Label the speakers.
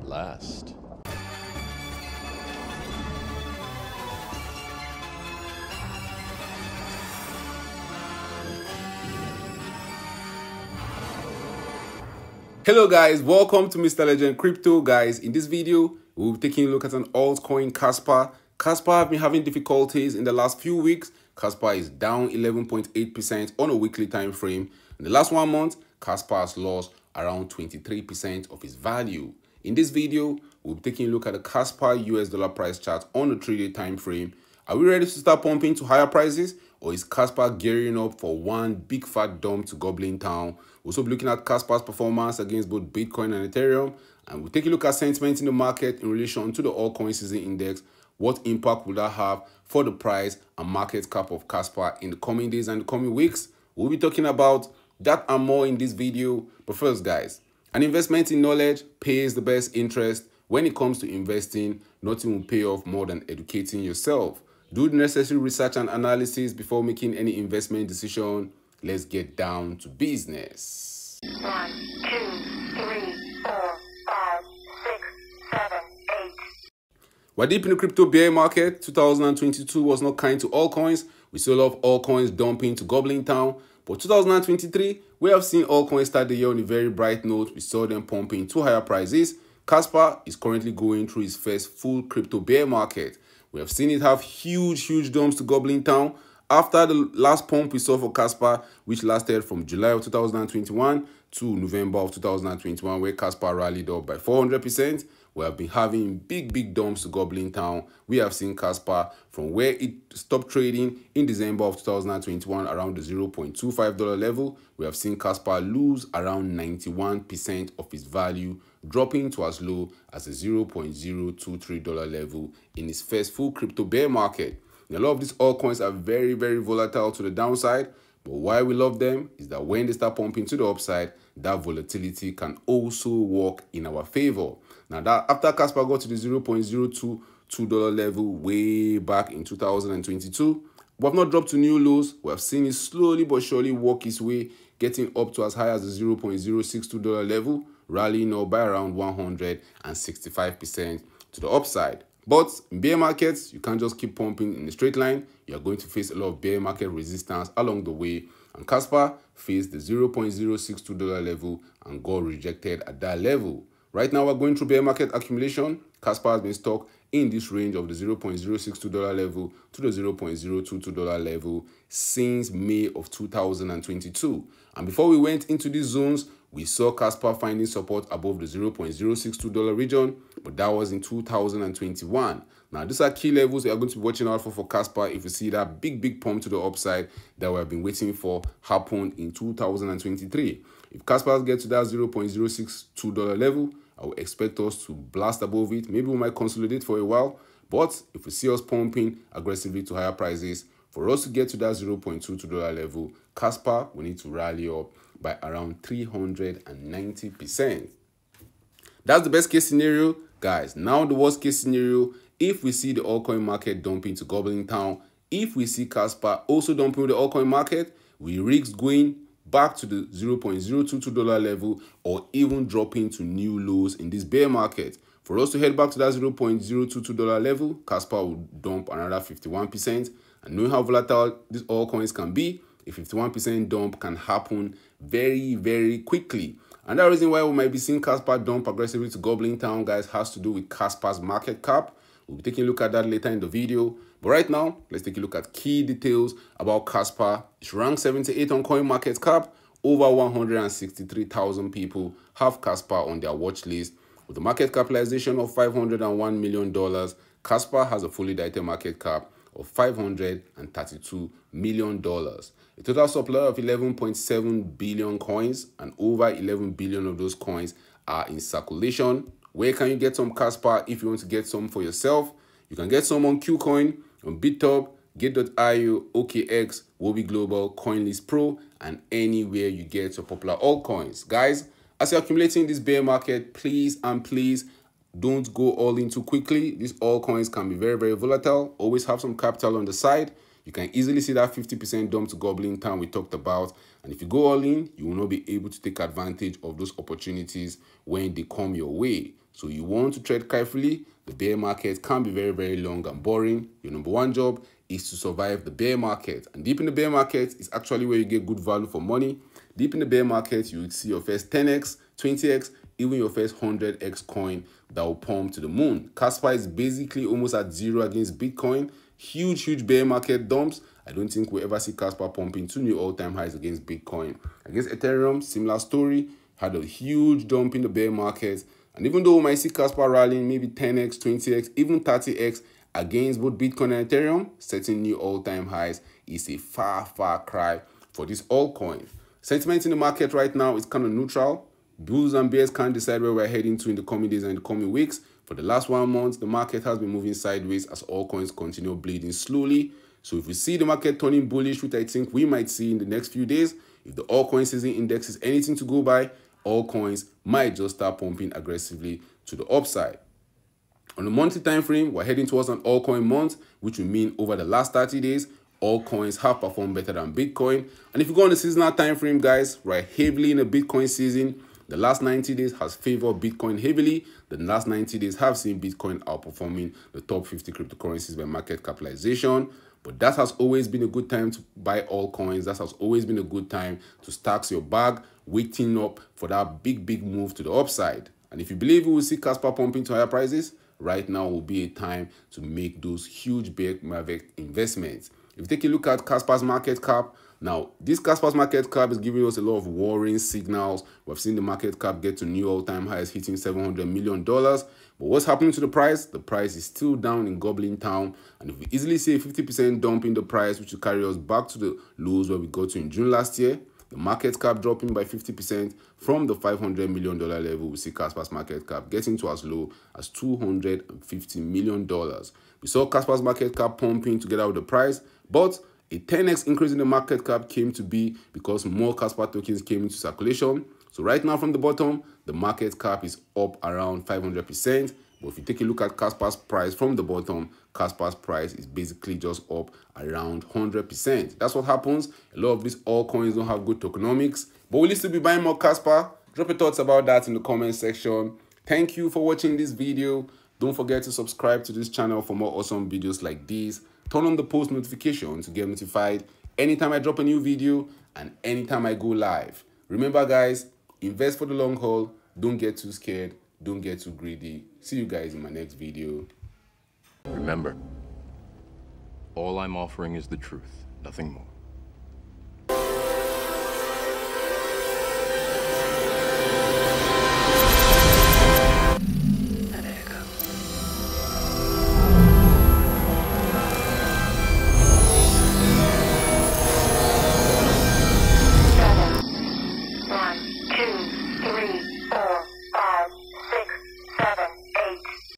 Speaker 1: at last. Hello guys, welcome to Mr. Legend Crypto. Guys, in this video, we'll be taking a look at an altcoin Casper. Casper have been having difficulties in the last few weeks. Casper is down 11.8% on a weekly time frame. In the last one month, Casper has lost around 23% of its value. In this video, we'll be taking a look at the Casper US dollar price chart on the 3-day time frame. Are we ready to start pumping to higher prices? Or is Casper gearing up for one big fat dump to Goblin Town? We'll also be looking at Casper's performance against both Bitcoin and Ethereum. And we'll take a look at sentiment in the market in relation to the altcoin season index. What impact will that have for the price and market cap of Casper in the coming days and the coming weeks? We'll be talking about that and more in this video. But first, guys, an investment in knowledge pays the best interest. When it comes to investing, nothing will pay off more than educating yourself. Do the necessary research and analysis before making any investment decision. Let's get down to business. One, two, three, four, five, six, seven, eight. We're deep in the crypto bear market. 2022 was not kind to all coins. We still love all coins dumping to Goblin Town. But 2023 we have seen altcoins start the year on a very bright note. We saw them pumping to higher prices. Casper is currently going through his first full crypto bear market. We have seen it have huge, huge dumps to Goblin Town. After the last pump we saw for Casper, which lasted from July of 2021 to November of 2021 where Caspar rallied up by 400%. We have been having big, big dumps to Goblin Town. We have seen Caspar from where it stopped trading in December of 2021 around the $0.25 level. We have seen Caspar lose around 91% of its value, dropping to as low as the $0.023 level in its first full crypto bear market. a lot of these altcoins are very, very volatile to the downside. But why we love them is that when they start pumping to the upside, that volatility can also work in our favor. Now that after Casper got to the 0.022 dollar level way back in 2022, we have not dropped to new lows. We have seen it slowly but surely work its way, getting up to as high as the 0.062 dollar level, rallying up by around 165% to the upside. But in bear markets, you can't just keep pumping in a straight line. You are going to face a lot of bear market resistance along the way. And Casper faced the $0.062 level and got rejected at that level. Right now, we're going through bear market accumulation. Casper has been stuck in this range of the $0.062 level to the $0.022 level since May of 2022. And before we went into these zones, We saw Casper finding support above the 0.062 region, but that was in 2021. Now, these are key levels we are going to be watching out for for Casper if you see that big, big pump to the upside that we have been waiting for happened in 2023. If Casper gets to that $0.062 level, I would expect us to blast above it. Maybe we might consolidate for a while, but if we see us pumping aggressively to higher prices, for us to get to that $0.22 level, Casper, we need to rally up by around 390%. That's the best case scenario, guys. Now the worst case scenario, if we see the altcoin market dumping to Goblin Town, if we see Casper also dumping the altcoin market, we risk going back to the two dollar level or even dropping to new lows in this bear market. For us to head back to that two dollar level, Casper will dump another 51%. And knowing how volatile these altcoins can be, a 51% dump can happen very, very quickly. And the reason why we might be seeing Casper dump aggressively to Goblin Town, guys, has to do with Casper's market cap. We'll be taking a look at that later in the video. But right now, let's take a look at key details about Casper. It's ranked 78 on coin market cap. Over 163,000 people have Casper on their watch list. With a market capitalization of $501 million, Casper has a fully diluted market cap of $532 million, a total supply of 11.7 billion coins, and over 11 billion of those coins are in circulation. Where can you get some Casper if you want to get some for yourself? You can get some on Qcoin, on BitTop, Gate.io, OKX, Wobi Global, CoinList Pro, and anywhere you get your popular altcoins. Guys, as you're accumulating this bear market, please and please don't go all in too quickly. These all coins can be very, very volatile. Always have some capital on the side. You can easily see that 50% dump to Goblin Town we talked about. And if you go all in, you will not be able to take advantage of those opportunities when they come your way. So you want to trade carefully. The bear market can be very, very long and boring. Your number one job is to survive the bear market. And deep in the bear market is actually where you get good value for money. Deep in the bear market, you will see your first 10x, 20x, even your first 100x coin that will pump to the moon. Casper is basically almost at zero against Bitcoin. Huge, huge bear market dumps. I don't think we will ever see Casper pumping to new all-time highs against Bitcoin. Against Ethereum, similar story. Had a huge dump in the bear market. And even though we might see Casper rallying maybe 10x, 20x, even 30x against both Bitcoin and Ethereum, setting new all-time highs is a far, far cry for this altcoin. Sentiment in the market right now is kind of neutral. Bulls and bears can't decide where we're heading to in the coming days and the coming weeks. For the last one month, the market has been moving sideways as all coins continue bleeding slowly. So if we see the market turning bullish, which I think we might see in the next few days, if the altcoin season index is anything to go by, all coins might just start pumping aggressively to the upside. On the monthly time frame, we're heading towards an altcoin month, which will mean over the last 30 days, all coins have performed better than Bitcoin. And if you go on the seasonal time frame, guys, we're heavily in a Bitcoin season the last 90 days has favored Bitcoin heavily. The last 90 days have seen Bitcoin outperforming the top 50 cryptocurrencies by market capitalization. But that has always been a good time to buy all coins. That has always been a good time to stack your bag, waiting up for that big, big move to the upside. And if you believe we will see Casper pumping to higher prices, right now will be a time to make those huge big Mavic investments. If you take a look at Casper's market cap, now, this Casper's market cap is giving us a lot of worrying signals. We've seen the market cap get to new all-time highs hitting $700 million. But what's happening to the price? The price is still down in Goblin Town. And if we easily see a 50% dump in the price, which will carry us back to the lows where we got to in June last year, the market cap dropping by 50% from the $500 million level. We see Casper's market cap getting to as low as $250 million. We saw Casper's market cap pumping together with the price, but a 10x increase in the market cap came to be because more Casper tokens came into circulation. So right now from the bottom, the market cap is up around 500%. But if you take a look at Casper's price from the bottom, Casper's price is basically just up around 100%. That's what happens. A lot of these altcoins coins don't have good tokenomics. But will you still be buying more Casper? Drop your thoughts about that in the comment section. Thank you for watching this video. Don't forget to subscribe to this channel for more awesome videos like these. Turn on the post notification to get notified anytime I drop a new video and anytime I go live. Remember guys, invest for the long haul. Don't get too scared. Don't get too greedy. See you guys in my next video. Remember, all I'm offering is the truth, nothing more.